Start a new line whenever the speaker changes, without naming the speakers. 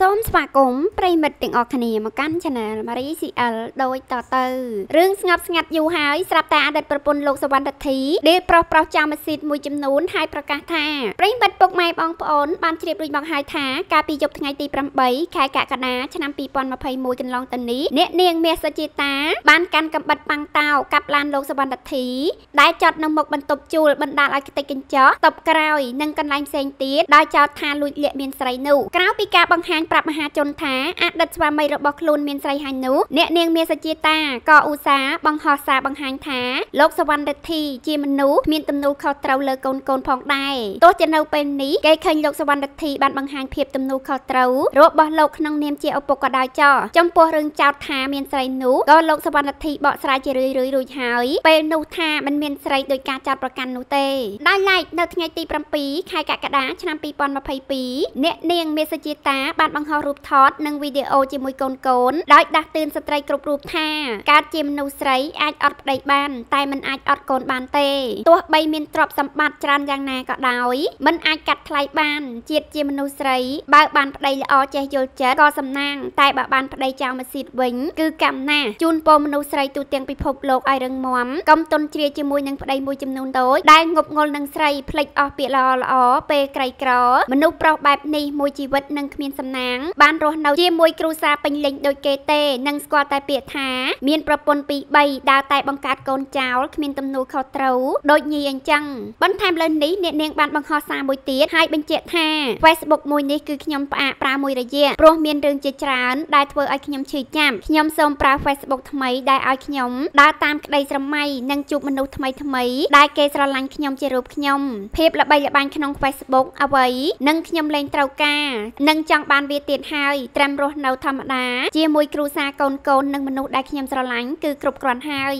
សូមស្វាគមន៍ប្រិមិត្តទាំងអស់គ្នា មកកាន់ Channel Marie CL ដូចតទៅរឿងស្ងប់ស្ងាត់យូរហើយស្រាប់តែអតីតប្រពន្ធលោកសវណ្ណរទ្ធីដេកប្រុសប្រុសចោលម៉ាស៊ីនមួយចំនួនហើយប្រកាសថាប្រិមិត្តពុកម៉ែបងប្អូនបានជ្រាបរួចមកហើយថាកាលពីយប់ថ្ងៃទី8ខែកក្កដាឆ្នាំ2021កន្លងទៅនេះអ្នកនាងមាសសជាតាបានកាន់កំបិតប៉ាំងតោកាប់ឡានលោកសវណ្ណរទ្ធីដែលចតនៅមុខបន្ទប់ជួលបណ្ដាលឲ្យខ្ទេចកញ្ចក់តបក្រោយនិងកន្លែងផ្សេងទៀតដោយចោទថាលួចលាក់មានស្រីនោះក្រៅពីការបង្ហាញប្រាប់មហាជនថាអតីតស្វាមីរបស់ខ្លួន មានស្រីហាញ់នោះអ្នកនាងមាសជាតាក៏ឧស្សាហ៍បង្ហោះសារបង្ហាញថាលោកសវណ្ណរិទ្ធីជាមនុស្សមានទំនួលខុសត្រូវលើកូនកូនផងដែរទោះជានៅពេលនេះគេឃើញលោកសវណ្ណរិទ្ធីបានបង្ហាញភាពទំនួលខុសត្រូវរបស់លោកក្នុងនាមជាឪពុកក៏ដោយចោះចំពោះរឿងចោទថាមានស្រីនោះក៏លោកសវណ្ណរិទ្ធីបកស្រាយជារឿយៗរួចហើយពេលនោះថាมันមានស្រីដោយការចោទប្រកាន់នោះទេដោយឡែកនៅថ្ងៃទី7ខែកក្កដាឆ្នាំ2022អ្នកនាងមេសជាតាបានបង្ហោះរូបថតនិងវីដេអូជាមួយកូនកូនដោយដាស់តឿនស្ត្រីគ្រប់រូបថា ការជាមនុស្សស្រីអាចអត់ប្តីបាន តែមិនអាចអត់កូនបានទេទោះបីមានទ្រព្យសម្បត្តិច្រើនយ៉ាងណាក៏ដោយមិនអាចកាត់ថ្លៃបាន ជាតិជាមនុស្សស្រីបើបានប្តីល្អចេះយល់ចិត្តក៏សំណាងតែបើបានប្តីចៅមស៊ីតវិញគឺកម្មណាស់ជូនពរមនុស្សស្រីទូទាំងពិភពលោកឲ្យរឹងមាំកំទុនជ្រាជាមួយនឹងប្តីមួយចំនួនតូចដែលងប់ងល់នឹងស្រីភ្លេចអស់ពាក្យល្អល្អពេលក្រីក្រមនុស្សប្រុសបែបនេះមួយជីវិតនឹងគ្មានសំណាងណាងបានរស់នៅជាមួយគ្រួសារពេញលេញដូចគេទេនិងស្គាល់តែ ពាក្យថាមានប្រពន្ធពីរ3ដើរតែបង្កើតកូនចោលគ្មានទំនួលខុសត្រូវដូចញីអញ្ចឹងបន្ថែមលើនេះអ្នកនាង បានបង្ហោះសារមួយទៀតហើយបញ្ជាក់ថា Facebook មួយនេះគឺខ្ញុំផ្អាកប្រើមួយរយៈព្រោះមានរឿងជាច្រើនដែលធ្វើឲ្យខ្ញុំឈឺចាប់ខ្ញុំសូមប្រើ Facebook ថ្មី ដែលឲ្យខ្ញុំដើរតាមក្តីស្រមៃនិងជួបមនុស្សថ្មីថ្មីដែលគេស្រឡាញ់ខ្ញុំជារូបខ្ញុំភាពល្បីល្បាញក្នុង Facebook អ្វីនិងខ្ញុំលែងត្រូវការនិងចង់បានវាវាទៀតហើយត្រាំរស់នៅធម្មតាជាមួយគ្រួសារកូនកូននិងមនុស្សដែលខ្ញុំស្រឡាញ់គឺគ្រប់គ្រាន់ហើយ